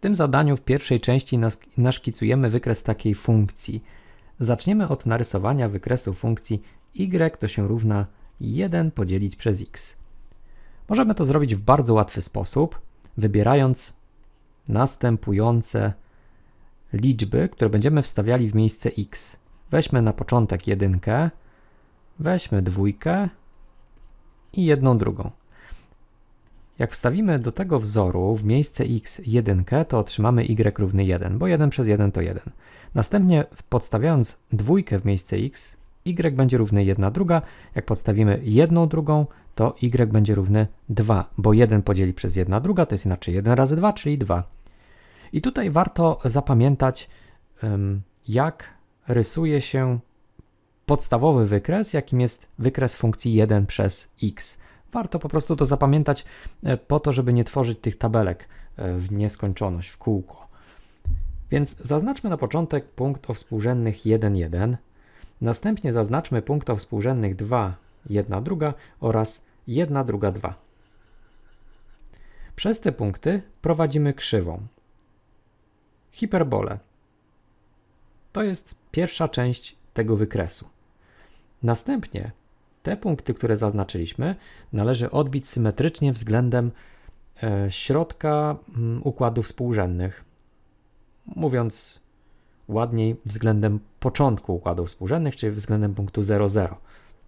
W tym zadaniu w pierwszej części naszkicujemy wykres takiej funkcji. Zaczniemy od narysowania wykresu funkcji y to się równa 1 podzielić przez x. Możemy to zrobić w bardzo łatwy sposób, wybierając następujące liczby, które będziemy wstawiali w miejsce x. Weźmy na początek jedynkę, weźmy dwójkę i jedną drugą. Jak wstawimy do tego wzoru w miejsce x 1, to otrzymamy y równy 1, bo 1 przez 1 to 1. Następnie podstawiając dwójkę w miejsce x, y będzie równy 1 druga. Jak podstawimy jedną drugą, to y będzie równy 2, bo 1 podzieli przez 1 druga, to jest inaczej 1 razy 2, czyli 2. I tutaj warto zapamiętać, jak rysuje się podstawowy wykres, jakim jest wykres funkcji 1 przez x. Warto po prostu to zapamiętać e, po to, żeby nie tworzyć tych tabelek e, w nieskończoność, w kółko. Więc zaznaczmy na początek punkt o współrzędnych 1,1, następnie zaznaczmy punkt o współrzędnych 2, 1, 2 oraz 1, 2, 2. Przez te punkty prowadzimy krzywą. Hiperbole. To jest pierwsza część tego wykresu. Następnie te punkty, które zaznaczyliśmy, należy odbić symetrycznie względem e, środka mm, układu współrzędnych. Mówiąc ładniej, względem początku układów współrzędnych, czyli względem punktu 0,0.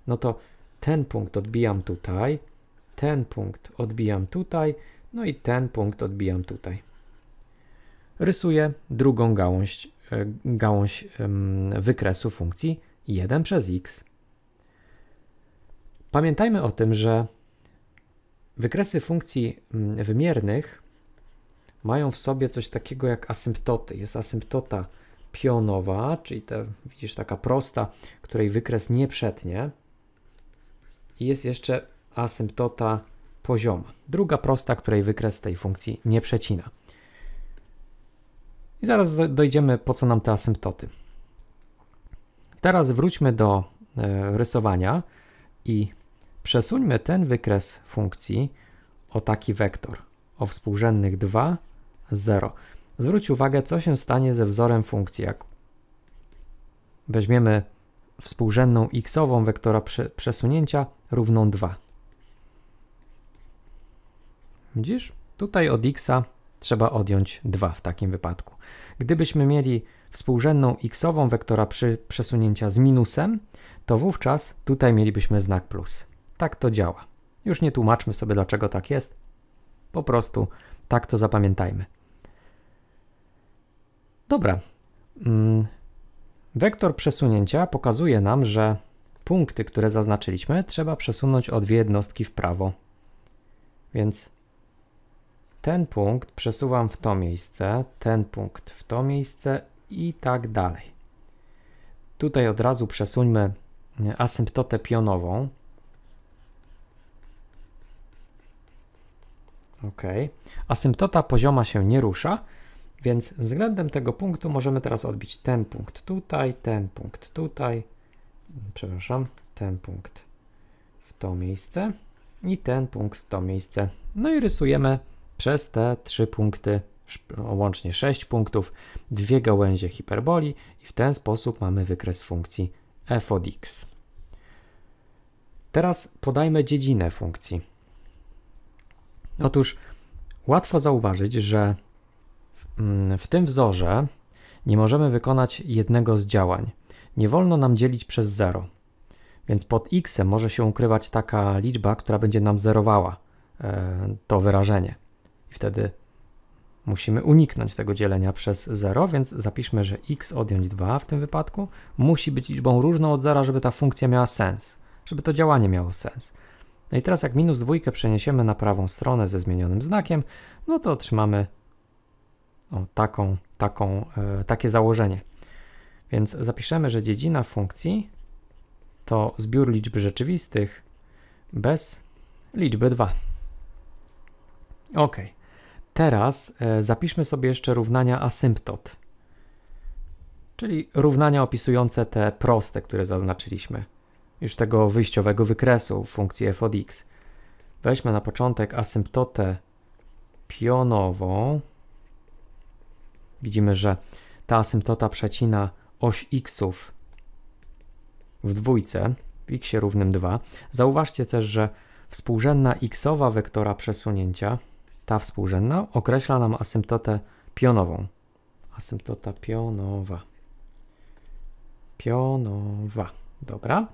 No to ten punkt odbijam tutaj, ten punkt odbijam tutaj, no i ten punkt odbijam tutaj. Rysuję drugą gałąź, e, gałąź wykresu funkcji 1 przez x. Pamiętajmy o tym, że wykresy funkcji mm, wymiernych mają w sobie coś takiego jak asymptoty. Jest asymptota pionowa, czyli ta, widzisz, taka prosta, której wykres nie przetnie. I jest jeszcze asymptota pozioma. Druga prosta, której wykres tej funkcji nie przecina. I zaraz dojdziemy, po co nam te asymptoty. Teraz wróćmy do e, rysowania i Przesuńmy ten wykres funkcji o taki wektor, o współrzędnych 2, 0. Zwróć uwagę, co się stanie ze wzorem funkcji. Jak weźmiemy współrzędną xową wektora przesunięcia równą 2. Widzisz? Tutaj od x trzeba odjąć 2 w takim wypadku. Gdybyśmy mieli współrzędną xową wektora przy przesunięcia z minusem, to wówczas tutaj mielibyśmy znak plus. Tak to działa. Już nie tłumaczmy sobie, dlaczego tak jest. Po prostu tak to zapamiętajmy. Dobra. Mm, wektor przesunięcia pokazuje nam, że punkty, które zaznaczyliśmy, trzeba przesunąć o dwie jednostki w prawo. Więc ten punkt przesuwam w to miejsce, ten punkt w to miejsce i tak dalej. Tutaj od razu przesuńmy asymptotę pionową, Ok. Asymptota pozioma się nie rusza, więc względem tego punktu możemy teraz odbić ten punkt tutaj, ten punkt tutaj, przepraszam, ten punkt w to miejsce i ten punkt w to miejsce. No i rysujemy przez te trzy punkty, łącznie sześć punktów, dwie gałęzie hiperboli i w ten sposób mamy wykres funkcji f od x. Teraz podajmy dziedzinę funkcji. Otóż łatwo zauważyć, że mm, w tym wzorze nie możemy wykonać jednego z działań. Nie wolno nam dzielić przez 0. Więc pod x może się ukrywać taka liczba, która będzie nam zerowała e, to wyrażenie. I wtedy musimy uniknąć tego dzielenia przez 0, więc zapiszmy, że x odjąć 2 w tym wypadku musi być liczbą różną od 0, żeby ta funkcja miała sens, żeby to działanie miało sens. No i teraz jak minus dwójkę przeniesiemy na prawą stronę ze zmienionym znakiem, no to otrzymamy o, taką, taką, e, takie założenie. Więc zapiszemy, że dziedzina funkcji to zbiór liczb rzeczywistych bez liczby 2. Ok. Teraz e, zapiszmy sobie jeszcze równania asymptot, czyli równania opisujące te proste, które zaznaczyliśmy już tego wyjściowego wykresu funkcji f od x. Weźmy na początek asymptotę pionową. Widzimy, że ta asymptota przecina oś xów w dwójce, w x równym 2. Zauważcie też, że współrzędna xowa wektora przesunięcia, ta współrzędna, określa nam asymptotę pionową. Asymptota pionowa. Pionowa. Dobra.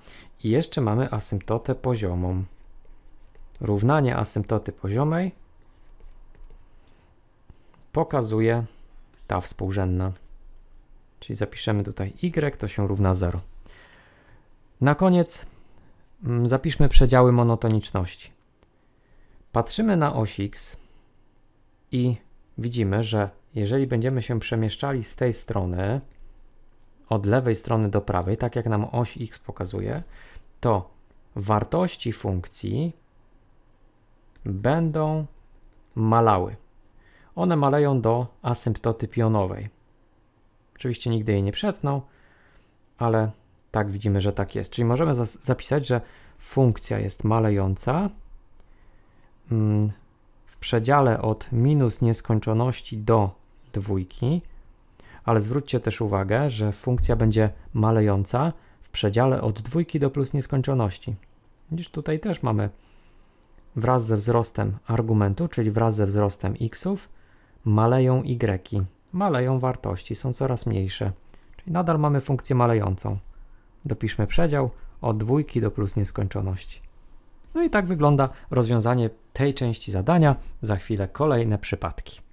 I jeszcze mamy asymptotę poziomą. Równanie asymptoty poziomej pokazuje ta współrzędna. Czyli zapiszemy tutaj y, to się równa 0. Na koniec mm, zapiszmy przedziały monotoniczności. Patrzymy na oś x i widzimy, że jeżeli będziemy się przemieszczali z tej strony, od lewej strony do prawej, tak jak nam oś x pokazuje, to wartości funkcji będą malały. One maleją do asymptoty pionowej. Oczywiście nigdy jej nie przetną, ale tak widzimy, że tak jest. Czyli możemy zapisać, że funkcja jest malejąca mm, w przedziale od minus nieskończoności do dwójki, ale zwróćcie też uwagę, że funkcja będzie malejąca w przedziale od dwójki do plus nieskończoności. Widzisz, tutaj też mamy wraz ze wzrostem argumentu, czyli wraz ze wzrostem xów, maleją y, maleją wartości, są coraz mniejsze. Czyli nadal mamy funkcję malejącą. Dopiszmy przedział od dwójki do plus nieskończoności. No i tak wygląda rozwiązanie tej części zadania. Za chwilę kolejne przypadki.